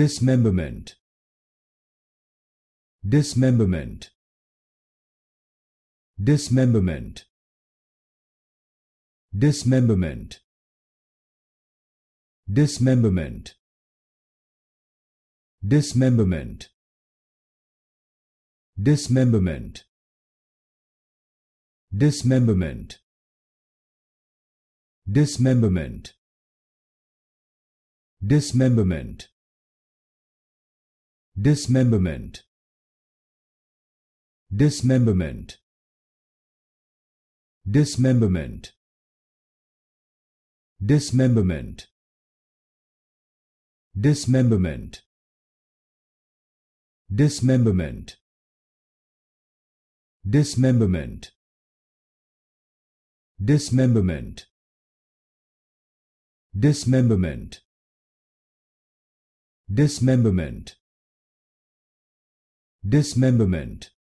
dismemberment dismemberment dismemberment dismemberment dismemberment dismemberment dismemberment dismemberment dismemberment dismemberment dismemberment dismemberment dismemberment dismemberment dismemberment dismemberment dismemberment dismemberment dismemberment dismemberment dismemberment